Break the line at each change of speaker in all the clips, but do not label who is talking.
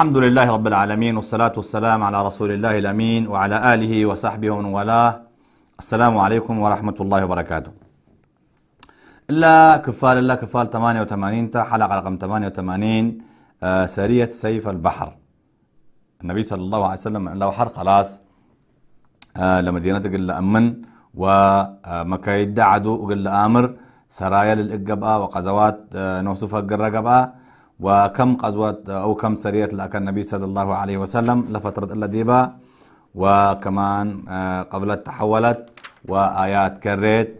الحمد لله رب العالمين والصلاة والسلام على رسول الله الأمين وعلى آله وصحبه ومن والاه السلام عليكم ورحمة الله وبركاته إلا كفال الله كفال 88 تا حلقة رقم 88 سرية سيف البحر النبي صلى الله عليه وسلم لو حر خلاص لمدينة قل أمن ومكة يدعدو وقل آمر سرايا للإقباء وقزوات نوصفها قل وكم قزوات أو كم سرية لك النبي صلى الله عليه وسلم لفترة اللديبة وكمان آه، قبلت تحولت وآيات كريت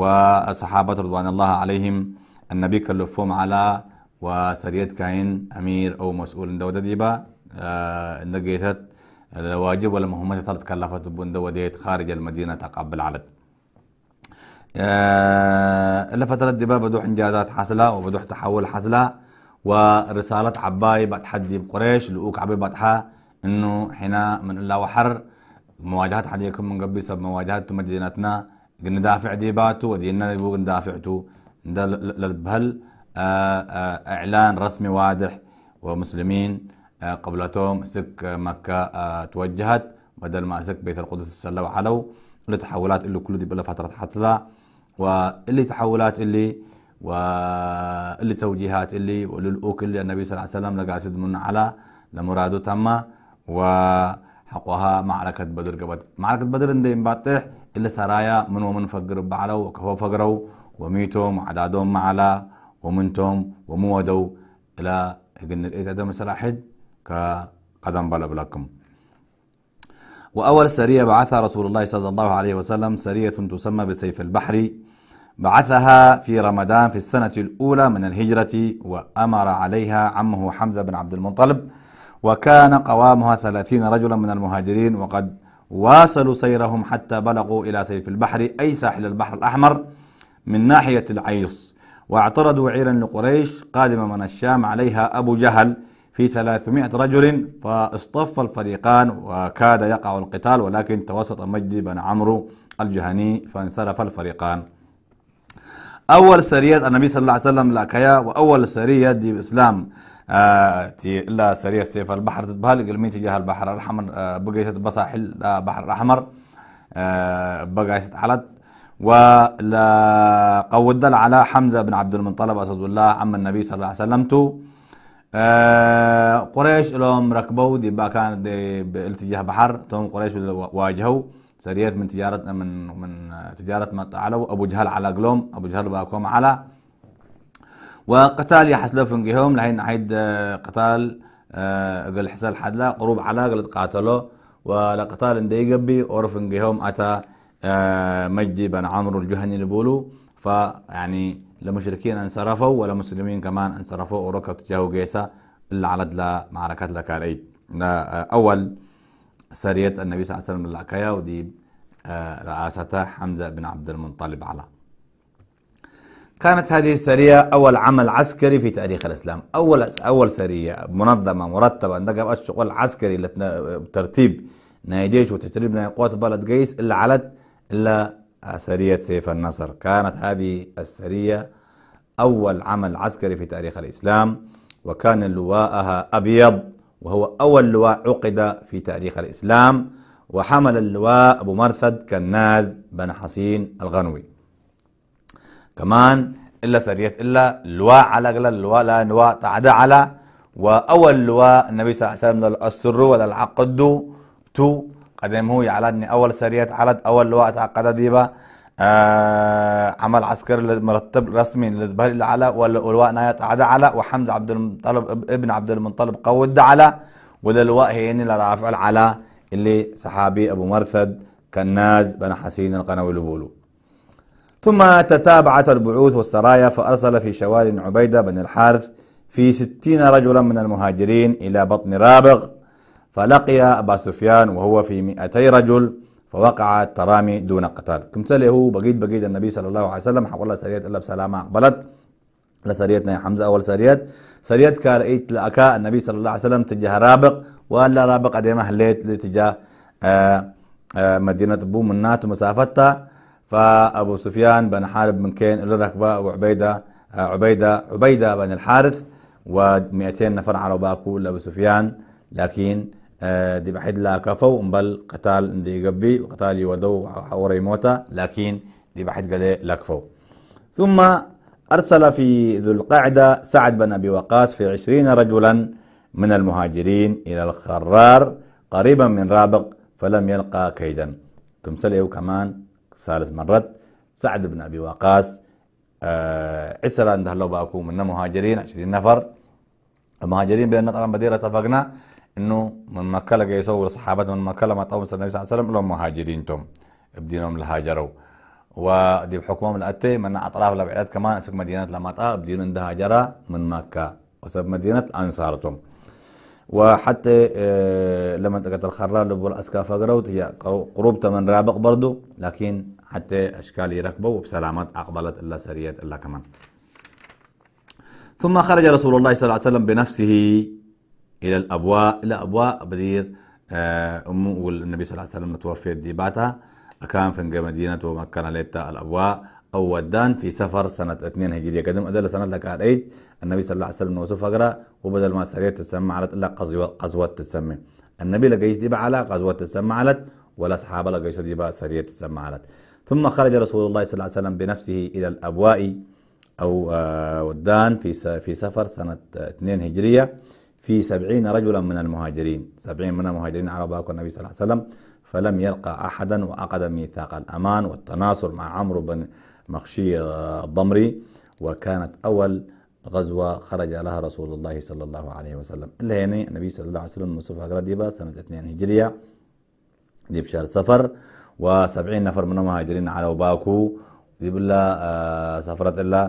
والصحابة رضوان الله عليهم النبي كلفهم على وسرية كاين أمير أو مسؤول دو ديبا آه، نقيست الواجب ولا مهمة ترت كلفت دو ديت خارج المدينة تقبل علت آه، لفترة ديبا بدوح إنجازات حسلة وبدوح تحول حسلة ورسالة عباي بعد حدي بقريش لؤوك عباي بعد انه حنا من الله وحر مواجهات حديكم من قبل سب مواجهات مدينتنا قلنا دافع ديباتو وديننا نبوغ ندافعتو للبهل آه، آه، اعلان رسمي واضح ومسلمين آه، قبلتهم سك مكة توجهت بدل ما سك بيت القدس السلة وحلو التحولات اللي كله دي بلا فترة حصلة واللي تحولات اللي واللي توجيهات اللي وللأوكل اللي النبي صلى الله عليه وسلم لقاسد من على لمراده تما وحقها معركة بدر قبت معركة بدر اندي مباطح اللي سرايا من ومن فقر بعلو وكفو فقرو وميتهم وعدادهم معلا ومنتهم ومودوا إلى قلنا الإيت عدم سلاحد كقدم بلا بلكم وأول سرية بعثها رسول الله صلى الله عليه وسلم سرية تسمى بسيف البحر بعثها في رمضان في السنة الأولى من الهجرة وأمر عليها عمه حمزة بن عبد المطلب وكان قوامها ثلاثين رجلا من المهاجرين وقد واصلوا سيرهم حتى بلغوا إلى سيف البحر أي ساحل البحر الأحمر من ناحية العيص واعترضوا عيرا لقريش قادمة من الشام عليها أبو جهل في 300 رجل فاصطف الفريقان وكاد يقع القتال ولكن توسط مجد بن عمرو الجهني فانسلف الفريقان أول سرية النبي صلى الله عليه وسلم لكيا وأول سرية دي الإسلام آه، تي لا سرية سيف البحر تتبهل قلمين تجاه البحر الأحمر آه، بقيت بصاحل البحر الأحمر آه، بقيت على ولا قودل على حمزة بن عبد المنطلب أسد الله عم النبي صلى الله عليه وسلم تو قريش لهم ركبوا دي كان دي بالاتجاه بحر توم قريش واجهوا سريت من تجارتنا من من تجارة ما علو أبو جهل على قلوم أبو جهل باكم على وقتال في انجهم لحين عيد آه، قتال آه، قل حد حدلا قروب على قل قاتلو قتال اندي يقبي أورف انجهم أتى آه، مجدي بن عمرو الجهني نبولو فيعني لمشركين انصرفوا ولا مسلمين كمان انصرفوا وركبوا تجاهوا قيسا إلا على معركة لكالي أول سرية النبي صلى الله عليه وسلم للعكاية ودي آه، رئاستها حمزة بن عبد المطلب على كانت هذه السرية أول عمل عسكري في تاريخ الإسلام أول أول سرية منظمة مرتبة عندك الشغل العسكري ترتيب ناي جيش وتشريب ناي قوات بلد قيس إلا على إلا آه، سرية سيف النصر كانت هذه السرية أول عمل عسكري في تاريخ الإسلام وكان لواءها أبيض وهو أول لواء عقد في تاريخ الإسلام وحمل اللواء أبو مرثد كناز بن حسين الغنوي كمان إلا سرية إلا لواء على قلا لواء لا لواء تعدى على وأول لواء النبي صلى الله عليه وسلم السر ولا العقد تو قدمه على أول سرية على أول لواء تعقد ديبا آه عمل عسكري مرتب رسمي للبهاء الاعلى واللواء نايت عدا على وحمد عبد المطلب ابن عبد المطلب قود على واللواء هيني لرافع العلا اللي صحابي ابو مرثد كناز بن حسين القنوي لبولو ثم تتابعت البعوث والسرايا فأرسل في شوال عبيدة بن الحارث في ستين رجلا من المهاجرين إلى بطن رابغ فلقي أبا سفيان وهو في مئتي رجل فوقع الترامي دون قتال كمثل هو بقيت بقيت النبي صلى الله عليه وسلم الله سريات إلا بسلامة أقبلت لسريتنا يا حمزة أول سريات سريات رأيت لأكا النبي صلى الله عليه وسلم تجاه رابق ولا رابق قد هليت لتجاه آآ آه، آآ آه، مدينة أبو منات ومسافتها فأبو سفيان بن حارب من كين الركبة ركبة وعبيدة آه، عبيدة عبيدة بن الحارث و200 نفر على باكو لأبو سفيان لكن آه، دي بحد لا كفو بل قتال دي قبي وقتال يودو حوري موتا لكن دي بحد قلي إيه؟ لا كفو ثم أرسل في ذو القعدة سعد بن أبي وقاص في عشرين رجلا من المهاجرين إلى الخرار قريبا من رابق فلم يلقى كيدا تمسليه كمان ثالث مرات سعد بن أبي وقاص آه عسر أن باكو من المهاجرين عشرين نفر المهاجرين بأن طبعا بديرة اتفقنا انه من مكه لقى يسوي الصحابه من مكه لما طوس النبي صلى الله عليه وسلم لهم مهاجرين توم بدينهم الهاجروا ودي بحكمهم الاتي من اطراف الابعاد كمان اسك مدينه لما بدينهم ده هاجرة من مكه وسب مدينه انصار توم وحتى آه، لما تقت الخرار لبوا الأسكى فقروت هي قروب تمن رابق برضو لكن حتى أشكال يركبوا وبسلامات أقبلت إلا سريت إلا كمان ثم خرج رسول الله صلى الله عليه وسلم بنفسه الى الابواء الى ابواء بدير آه، امه والنبي صلى الله عليه وسلم دي ديباتها كان في مدينه ومكان ليتا الابواء او ودان في سفر سنه 2 هجريه قدم ادل سنه لك عيد النبي صلى الله عليه وسلم وصف اقرا وبدل ما سريت تسمى على الا قزوه تسمى النبي لقيش دي على قزوه تسمى على ولا اصحاب لقيش ديبا سريه تسمى على ثم خرج رسول الله صلى الله عليه وسلم بنفسه الى الابواء او آه، ودان في في سفر سنه 2 هجريه في سبعين رجلا من المهاجرين سبعين من المهاجرين على باكو النبي صلى الله عليه وسلم فلم يلقى أحدا وأقد ميثاق الأمان والتناصر مع عمرو بن مخشي الضمري وكانت أول غزوة خرج لها رسول الله صلى الله عليه وسلم اللي يعني النبي صلى الله عليه وسلم مصطفى قرديبة سنة 2 هجرية دي بشهر سفر و70 نفر من المهاجرين على باكو دي بلا آه، سفرت الله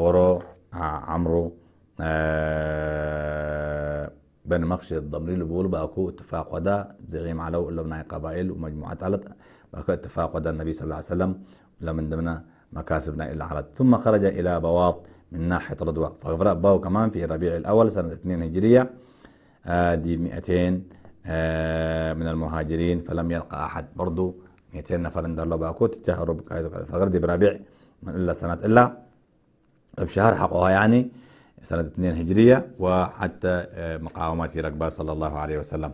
أورو آه، عمرو آه، بنمخشي الضمري اللي بيقول باكو اتفاق ودا زعيم علو قلنا قبائل ومجموعات علت باكو اتفاق ودا النبي صلى الله عليه وسلم ولا من ضمن مكاسبنا إلا علت ثم خرج إلى بواط من ناحية رضوى فغفر باو كمان في ربيع الأول سنة 2 هجرية آه، دي 200 آه، من المهاجرين فلم يلقى أحد برضو 200 نفر عند الله باكو تجاهروا بكايد فغرد بربيع من إلا سنة إلا بشهر حقها يعني سنة 2 هجرية وحتى آه، مقاومات ركبة صلى الله عليه وسلم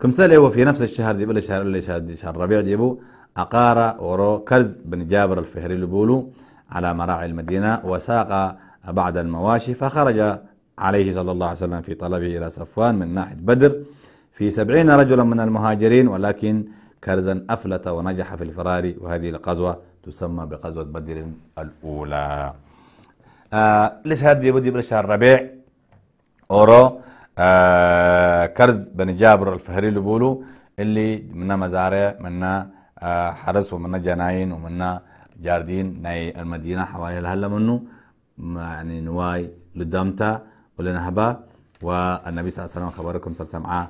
كم سنة في نفس الشهر دي بلا شهر اللي شهر, دي شهر ربيع ديبو أقار ورو كرز بن جابر الفهري لبولو على مراعي المدينة وساق بعد المواشي فخرج عليه صلى الله عليه وسلم في طلبه إلى صفوان من ناحية بدر في سبعين رجلا من المهاجرين ولكن كرزا أفلت ونجح في الفرار وهذه القزوة تسمى بقزوة بدر الأولى آه لسه هردي بدي من شهر ربيع اورو آه، كرز بن جابر الفهري اللي بقوله اللي منا مزارع منا آه، حرس ومنا جناين ومنا جاردين ناي المدينة حوالي الهلا منه يعني نواي لدمتا ولنهبا والنبي صلى الله عليه وسلم خبركم صلى سمعة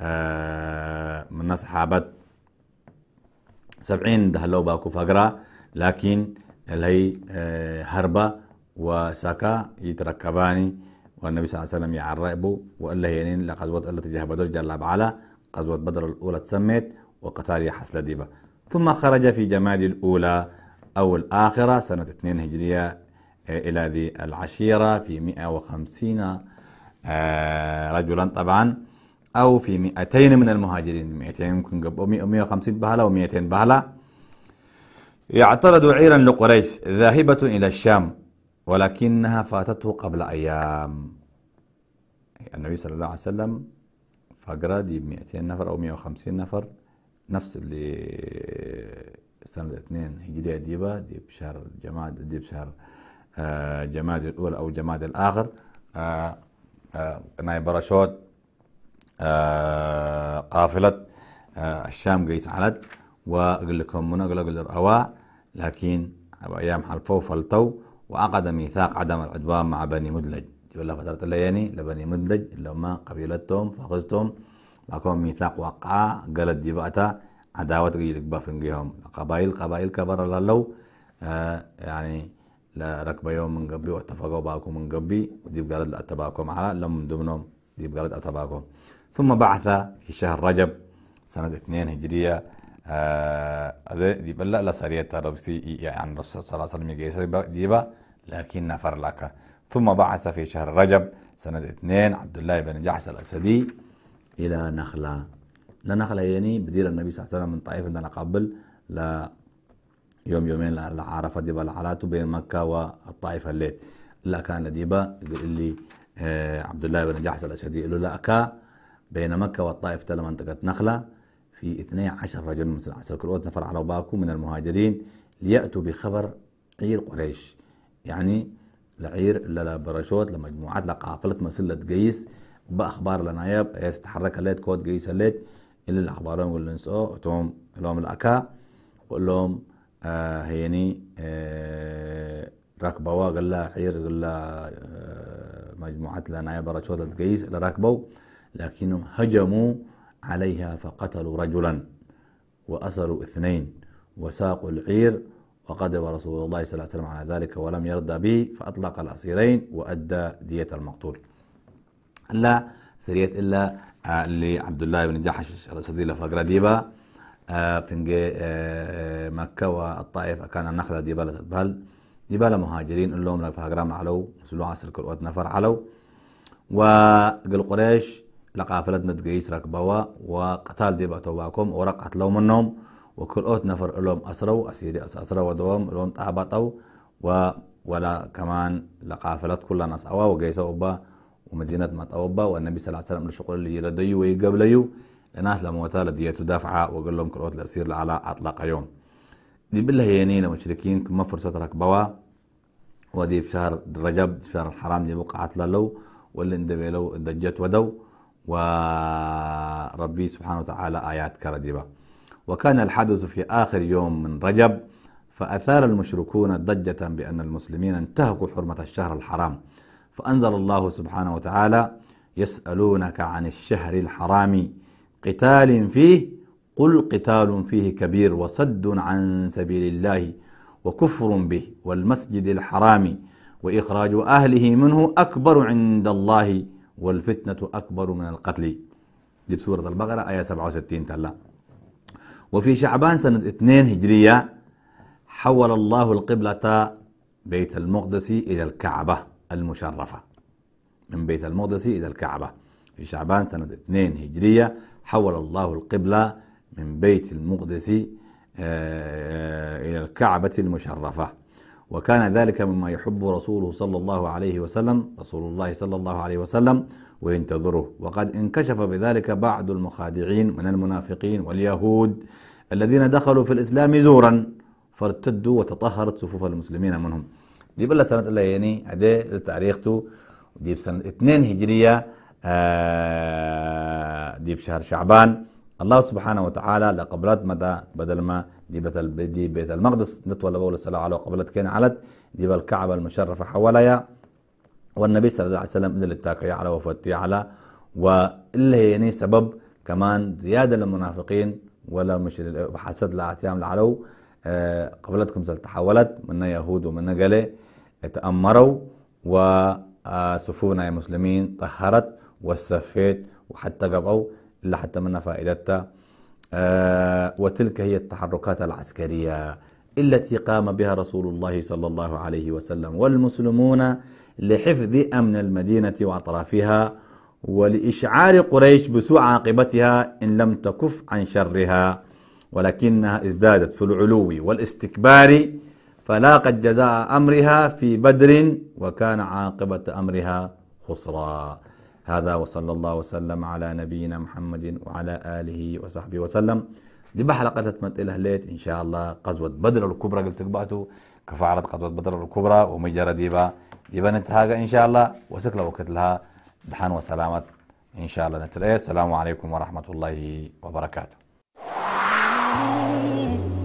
آه، من صحابة سبعين دهلو باكو فقرة لكن لهي آه، هربة وسكا يتركباني والنبي صلى الله عليه وسلم يعربوا وقال له يعني وضع التي جه بدر جل على قزوة بدر الأولى تسميت وقتال حسل ديبة ثم خرج في جماد الأولى أو الآخرة سنة 2 هجرية آه، إلى ذي العشيرة في 150 آه، رجلا طبعا أو في 200 من المهاجرين 200 يمكن 150 بهلة و200 بهلة يعترض عيرا لقريش ذاهبة إلى الشام ولكنها فاتته قبل أيام يعني النبي صلى الله عليه وسلم فقرا دي 200 نفر أو 150 نفر نفس اللي سنة اثنين هجرية ديبا دي بشهر جماد دي بشهر آه، جماد الأول أو جماد الآخر آه، آه، ناي برشوت قافلة الشام قيس علت وأقول لكم من أقول أقل لكن أيام حلفو فلتو وعقد ميثاق عدم العدوان مع بني مدلج يقول فترة الليالي يعني لبني مدلج اللي هم قبيلتهم فأخذتهم لكم ميثاق وقع قالت دي بقتا عداوة جيلك بافنجيهم قبائل قبائل كبر لو آه يعني لا ركب يوم من قبي واتفقوا باكم من قبي ودي قالت أتباكم على لم من ضمنهم دي قالت أتباكم ثم بعث في شهر رجب سنة 2 هجرية അത് ഇപ്പം അല്ല സരിയത്ത് അറബ്സി يعني الرسول صلى الله عليه وسلم يجي ديبا لكن نفر لك ثم بعث في شهر رجب سنة اثنين عبد الله بن جحش الأسدي إلى نخلة لا نخلة يعني بدير النبي صلى الله عليه وسلم من طائف عندنا قبل لا يوم يومين لعرفة ديبا العلات بين مكة والطائف الليل لا كان ديبا يقول لي آه، عبد الله بن جحش الأسدي يقول له لا كا بين مكة والطائف لما انتقت نخلة في 12 رجل من العشر كرؤوس نفر على باكو من المهاجرين ليأتوا بخبر عير قريش يعني لعير لبرشوت لمجموعات لقافلة مسلة قيس بأخبار لنايب تتحرك الليت كود قيس الليت اللي الأخبار يقول لهم سو توم لهم الأكا قول لهم آه هيني آه ركبوا قال لا عير قال لا آه مجموعات لنايب برشوت قيس اللي لكنهم هجموا عليها فقتلوا رجلا وأسروا اثنين وساقوا العير وقدر رسول الله صلى الله عليه وسلم على ذلك ولم يرضى به فأطلق الأسيرين وأدى دية المقتول لا سريت إلا آه، لعبد الله بن جحش الله لفقرة ديبا آه، فنجي آه، مكة والطائف كان نخلة ديبالة بهل ديبالة مهاجرين اللهم لفقرة علو مسلوعة سلك الأوت نفر علو وقل قريش لقافلة متقيس ركبوا وقتال ديبا توباكم ورقعت لهم منهم اوت نفر لهم أسروا أسيري أسروا لون تعبطوا و ولا كمان لقافلت كل ناس أوا وقيسوا اوبا ومدينة مطوبة والنبي صلى الله عليه وسلم لشغل اللي لديه ويقبليه لناس لموتى لديته دافعة وقال لهم كل اوت لأسير على أطلق يوم دي بالله ينين المشركين كما فرصة ركبوا ودي في شهر رجب شهر الحرام دي بقعت له واللي اندبيلو دجت ودو وربي سبحانه وتعالى آيات كرديبة وكان الحدث في آخر يوم من رجب فأثار المشركون ضجة بأن المسلمين انتهكوا حرمة الشهر الحرام فأنزل الله سبحانه وتعالى يسألونك عن الشهر الحرام قتال فيه قل قتال فيه كبير وصد عن سبيل الله وكفر به والمسجد الحرام وإخراج أهله منه أكبر عند الله والفتنة أكبر من القتل دي بسورة البقرة آية 67 تلا وفي شعبان سنة 2 هجرية حول الله القبلة بيت المقدس إلى الكعبة المشرفة من بيت المقدس إلى الكعبة في شعبان سنة 2 هجرية حول الله القبلة من بيت المقدس آه، آه، إلى الكعبة المشرفة وكان ذلك مما يحب رسوله صلى الله عليه وسلم رسول الله صلى الله عليه وسلم وينتظره وقد انكشف بذلك بعض المخادعين من المنافقين واليهود الذين دخلوا في الإسلام زورا فارتدوا وتطهرت صفوف المسلمين منهم دي بلا سنة الله يعني هذا تاريخته دي بسنة 2 هجرية آه، دي بشهر شعبان الله سبحانه وتعالى لقبلات مدى بدل ما دي بيت دي بيت المقدس نتولى بول الصلاة على قبلة كان علت دي بالكعبة المشرفة حواليا والنبي صلى الله عليه وسلم إذا التاكي على وفاتي على واللي هي يعني سبب كمان زيادة للمنافقين ولا مش حسد لأعتيام العلو آه، قبلتكم قبلتكم تحولت من يهود ومن قلي تأمروا وصفوفنا يا مسلمين طهرت وسفيت وحتى قبوا إلا حتى منا فائدتها آه، وتلك هي التحركات العسكرية التي قام بها رسول الله صلى الله عليه وسلم والمسلمون لحفظ أمن المدينة وأطرافها ولإشعار قريش بسوء عاقبتها إن لم تكف عن شرها ولكنها ازدادت في العلو والاستكبار فلاقت جزاء أمرها في بدر وكان عاقبة أمرها خسرا هذا وصلى الله وسلم على نبينا محمد وعلى آله وصحبه وسلم دي بحلقة تتمت إلى ليت إن شاء الله قزوة بدر الكبرى قلت قبعته كفعلت قزوة بدر الكبرى ومجرى ديبا ديبا نتهاجى إن شاء الله وسكلا وقت لها دحان وسلامة إن شاء الله نتلقى السلام عليكم ورحمة الله وبركاته